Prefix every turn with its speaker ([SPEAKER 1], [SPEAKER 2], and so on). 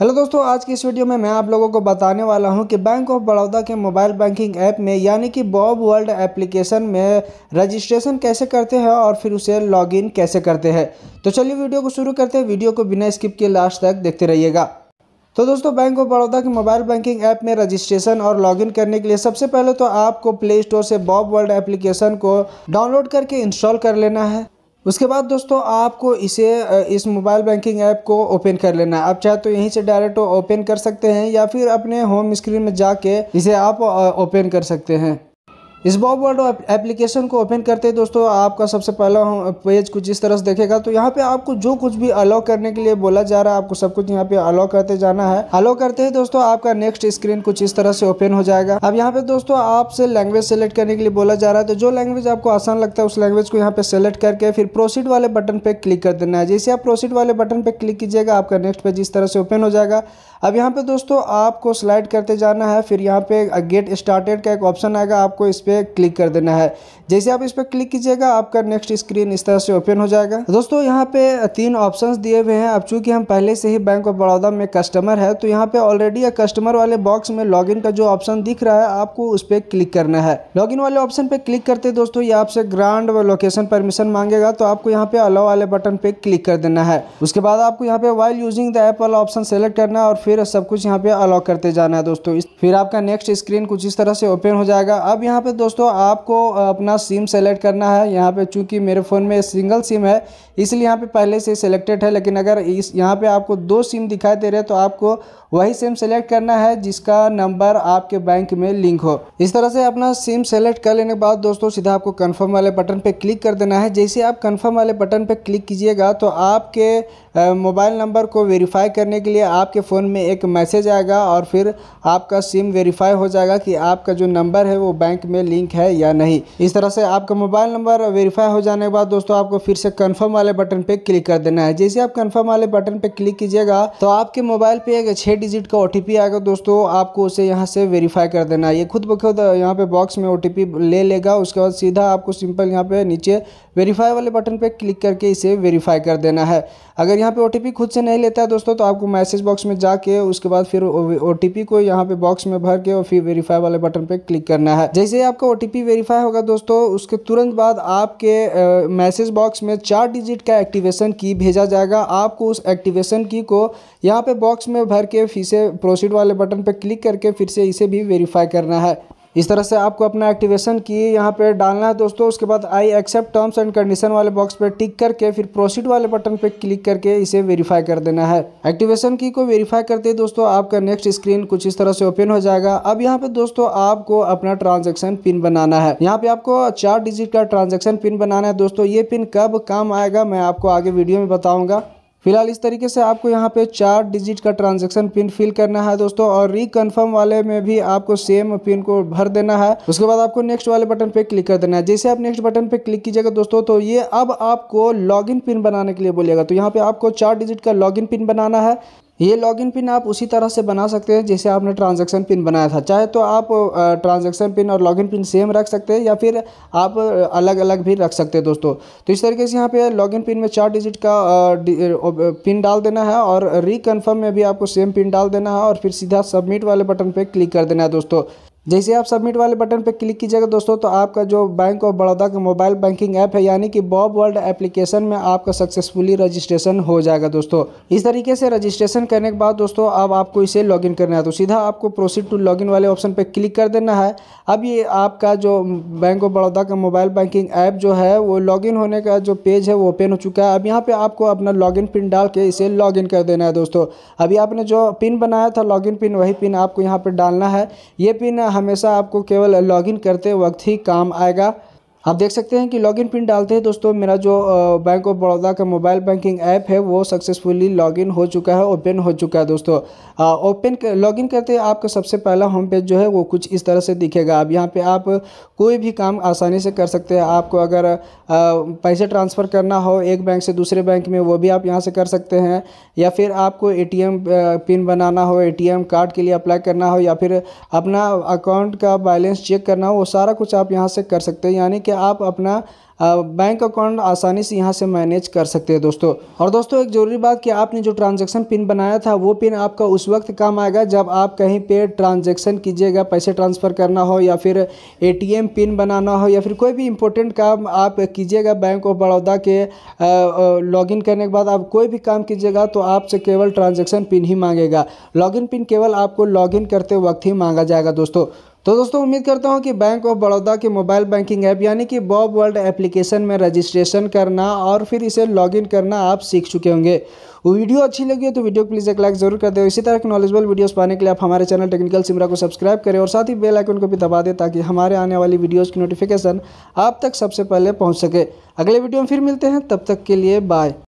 [SPEAKER 1] hello दोस्तों आज की इस वीडियो में मैं आप लोगों को बताने वाला हूं कि बैंक ऑफ बड़ौदा के मोबाइल बैंकिंग ऐप में यानी कि बॉब वर्ल्ड एप्लीकेशन में रजिस्ट्रेशन कैसे करते हैं और फिर उसे लॉगिन कैसे करते हैं तो चलिए वीडियो को शुरू करते हैं वीडियो को बिना स्किप किए लास्ट तक देखते रहिएगा तो दोस्तों बैंक ऑफ बड़ौदा के मोबाइल बैंकिंग ऐप में रजिस्ट्रेशन और लॉगिन करने के लिए सबसे पहले तो आपको प्ले स्टोर से बॉब वर्ल्ड एप्लीकेशन को डाउनलोड करके इंस्टॉल कर लेना है उसके बाद दोस्तों आपको इसे इस मोबाइल बैंकिंग ऐप को ओपन कर लेना है आप चाहे तो यहीं से डायरेक्ट ओपन कर सकते हैं या फिर अपने होम स्क्रीन में जाके इसे आप ओपन कर सकते हैं इस बॉब वर्ड एप्लीकेशन को ओपन करते हैं दोस्तों आपका सबसे पहला पेज कुछ इस तरह से देखेगा तो यहाँ पे आपको जो कुछ भी अलाउ करने के लिए बोला जा रहा है आपको सब कुछ यहाँ पे अलाउ करते जाना है अलाउ करते हैं दोस्तों आपका नेक्स्ट स्क्रीन कुछ इस तरह से ओपन हो जाएगा अब यहाँ पे दोस्तों आपसे लैंग्वेज सेलेक्ट करने के लिए बोला जा रहा है तो जो लैंग्वेज आपको आसान लगता है उस लैंग्वेज को यहाँ पे सेलेक्ट करके फिर प्रोसीड वाले बटन पे क्लिक कर देना है जैसे आप प्रोसीड वाले बटन पे क्लिक कीजिएगा आपका नेक्स्ट पेज इस तरह से ओपन हो जाएगा अब यहाँ पे दोस्तों आपको स्लाइड करते जाना है फिर यहाँ पे गेट स्टार्टेड का एक ऑप्शन आएगा आपको इस पर पे क्लिक कर देना है जैसे आप इस पर क्लिक कीजिएगा आपका नेक्स्ट स्क्रीन इस तरह से ओपन हो जाएगा दोस्तों यहाँ पे तीन ऑप्शन दिए हुए हैं अब चूंकि हम पहले से ही बैंक ऑफ बड़ौदा में कस्टमर है तो यहाँ पे ऑलरेडी कस्टमर वाले बॉक्स में लॉग का जो ऑप्शन दिख रहा है आपको उस पर क्लिक करना है लॉग वाले ऑप्शन पे क्लिक करते दोस्तों ये आपसे ग्रांड व लोकेशन परमिशन मांगेगा तो आपको यहाँ पे अलाउ वाले बटन पे क्लिक कर देना है उसके बाद आपको यहाँ पे वाइल यूजिंग द ऐप वाला ऑप्शन सेलेक्ट करना है और फिर सब कुछ यहाँ पे अलाउ करते जाना है दोस्तों फिर आपका नेक्स्ट स्क्रीन कुछ इस तरह से ओपन हो जाएगा अब यहाँ पे दोस्तों आपको अपना अपना सिम सेलेक्ट करना है यहाँ पे चूंकि मेरे फ़ोन में सिंगल सिम है इसलिए यहाँ पे पहले से सिलेक्टेड है लेकिन अगर इस यहाँ पे आपको दो सिम दिखाई दे रहे हैं तो आपको वही सिम सेलेक्ट करना है जिसका नंबर आपके बैंक में लिंक हो इस तरह से अपना सिम सेलेक्ट कर लेने के बाद दोस्तों सीधा आपको कन्फर्म वाले बटन पर क्लिक कर देना है जैसे आप कन्फर्म वाले बटन पर क्लिक कीजिएगा तो आपके मोबाइल नंबर को वेरीफाई करने के लिए आपके फ़ोन में एक मैसेज आएगा और फिर आपका सिम वेरीफाई हो जाएगा कि आपका जो नंबर है वो बैंक में लिंक है या नहीं इस तरह से आपका मोबाइल नंबर वेरीफाई हो जाने के बाद दोस्तों आपको फिर से कन्फर्म वाले बटन पर क्लिक कर देना है जैसे आप कन्फर्म वाले बटन पर क्लिक कीजिएगा तो आपके मोबाइल पर एक छः डिजिट का ओ आएगा दोस्तों आपको उसे यहाँ से वेरीफाई कर देना है ये खुद ब खुद यहाँ पर बॉक्स में ओ ले लेगा उसके बाद सीधा आपको सिंपल यहाँ पर नीचे वेरीफाई वाले बटन पर क्लिक करके इसे वेरीफाई कर देना है अगर यहाँ पे ओ खुद से नहीं लेता है दोस्तों तो आपको मैसेज बॉक्स में जाके उसके बाद फिर ओ को यहाँ पे बॉक्स में भर के और फिर वेरीफाई वाले बटन पे क्लिक करना है जैसे आपका ओ वेरीफाई होगा दोस्तों उसके तुरंत बाद आपके मैसेज बॉक्स में चार डिजिट का एक्टिवेशन की भेजा जाएगा आपको उस एक्टिवेशन की को यहाँ पे बॉक्स में भर के फिर से प्रोसीड वाले बटन पर क्लिक करके फिर से इसे भी वेरीफाई करना है इस तरह से आपको अपना एक्टिवेशन की यहाँ पे डालना है दोस्तों उसके बाद I accept terms and condition वाले बॉक्स पे टिक करके फिर प्रोसीड वाले बटन पे क्लिक करके इसे वेरीफाई कर देना है एक्टिवेशन की को वेरीफाई करते ही दोस्तों आपका नेक्स्ट स्क्रीन कुछ इस तरह से ओपन हो जाएगा अब यहाँ पे दोस्तों आपको अपना ट्रांजेक्शन पिन बनाना है यहाँ पे आपको चार डिजिट का ट्रांजेक्शन पिन बनाना है दोस्तों ये पिन कब काम आएगा मैं आपको आगे वीडियो में बताऊंगा फिलहाल इस तरीके से आपको यहाँ पे चार डिजिट का ट्रांजैक्शन पिन फिल करना है दोस्तों और रिकन्फर्म वाले में भी आपको सेम पिन को भर देना है उसके बाद आपको नेक्स्ट वाले बटन पे क्लिक कर देना है जैसे आप नेक्स्ट बटन पे क्लिक कीजिएगा दोस्तों तो ये अब आपको लॉगिन पिन बनाने के लिए बोलेगा तो यहाँ पे आपको चार डिजिट का लॉग पिन बनाना है ये लॉगिन पिन आप उसी तरह से बना सकते हैं जैसे आपने ट्रांजैक्शन पिन बनाया था चाहे तो आप ट्रांजैक्शन पिन और लॉगिन पिन सेम रख सकते हैं या फिर आप अलग अलग भी रख सकते हैं दोस्तों तो इस तरीके से यहाँ पे लॉगिन पिन में चार डिजिट का पिन डाल देना है और रिकन्फर्म में भी आपको सेम पिन डाल देना है और फिर सीधा सबमिट वाले बटन पर क्लिक कर देना है दोस्तों जैसे आप सबमिट वाले बटन पर क्लिक कीजिएगा दोस्तों तो आपका जो बैंक ऑफ बड़ौदा का मोबाइल बैंकिंग ऐप है यानी कि बॉब वर्ल्ड एप्लीकेशन में आपका सक्सेसफुली रजिस्ट्रेशन हो जाएगा दोस्तों इस तरीके से रजिस्ट्रेशन करने के बाद दोस्तों अब आपको इसे लॉगिन करना है तो सीधा आपको प्रोसीड टू लॉगिन वाले ऑप्शन पर क्लिक कर देना है अब ये आपका जो बैंक ऑफ बड़ौदा का मोबाइल बैंकिंग ऐप जो है वो लॉगिन होने का जो पेज है वो ओपन हो चुका है अब यहाँ पर आपको अपना लॉगिन पिन डाल के इसे लॉगिन कर देना है दोस्तों अभी आपने जो पिन बनाया था लॉगिन पिन वही पिन आपको यहाँ पर डालना है ये पिन हमेशा आपको केवल लॉगिन करते वक्त ही काम आएगा आप देख सकते हैं कि लॉगिन पिन डालते हैं दोस्तों मेरा जो बैंक ऑफ बड़ौदा का मोबाइल बैंकिंग ऐप है वो सक्सेसफुली लॉगिन हो चुका है ओपन हो चुका है दोस्तों ओपन लॉगिन करते हैं आपका सबसे पहला होम पेज जो है वो कुछ इस तरह से दिखेगा अब यहाँ पे आप कोई भी काम आसानी से कर सकते हैं आपको अगर पैसे ट्रांसफ़र करना हो एक बैंक से दूसरे बैंक में वो भी आप यहाँ से कर सकते हैं या फिर आपको ए पिन बनाना हो ए कार्ड के लिए अप्लाई करना हो या फिर अपना अकाउंट का बैलेंस चेक करना हो वो सारा कुछ आप यहाँ से कर सकते हैं यानी कि आप अपना बैंक अकाउंट आसानी से यहाँ से मैनेज कर सकते हैं दोस्तों और दोस्तों एक ज़रूरी बात कि आपने जो ट्रांजैक्शन पिन बनाया था वो पिन आपका उस वक्त काम आएगा जब आप कहीं पे ट्रांजैक्शन कीजिएगा पैसे ट्रांसफ़र करना हो या फिर एटीएम पिन बनाना हो या फिर कोई भी इंपॉर्टेंट काम आप कीजिएगा बैंक ऑफ बड़ौदा के लॉगिन करने के बाद आप कोई भी काम कीजिएगा तो आपसे केवल ट्रांजेक्शन पिन ही मांगेगा लॉगिन पिन केवल आपको लॉगिन करते वक्त ही मांगा जाएगा दोस्तों तो दोस्तों उम्मीद करता हूँ कि बैंक ऑफ बड़ौदा के मोबाइल बैंकिंग ऐप यानी कि बॉब वर्ल्ड एप्लीकेशन में रजिस्ट्रेशन करना और फिर इसे लॉगिन करना आप सीख चुके होंगे वीडियो अच्छी लगी हो तो वीडियो को प्लीज़ एक लाइक जरूर कर दो इसी तरह के नॉलेजबल वीडियोस पाने के लिए आप हमारे चैनल टेक्निकल सिमरा को सब्सक्राइब करें और साथ ही बेल आइकन को भी दबा दें ताकि हमारे आने वाली वीडियोज़ की नोटिफिकेशन आप तक सबसे पहले पहुँच सके अगले वीडियो में फिर मिलते हैं तब तक के लिए बाय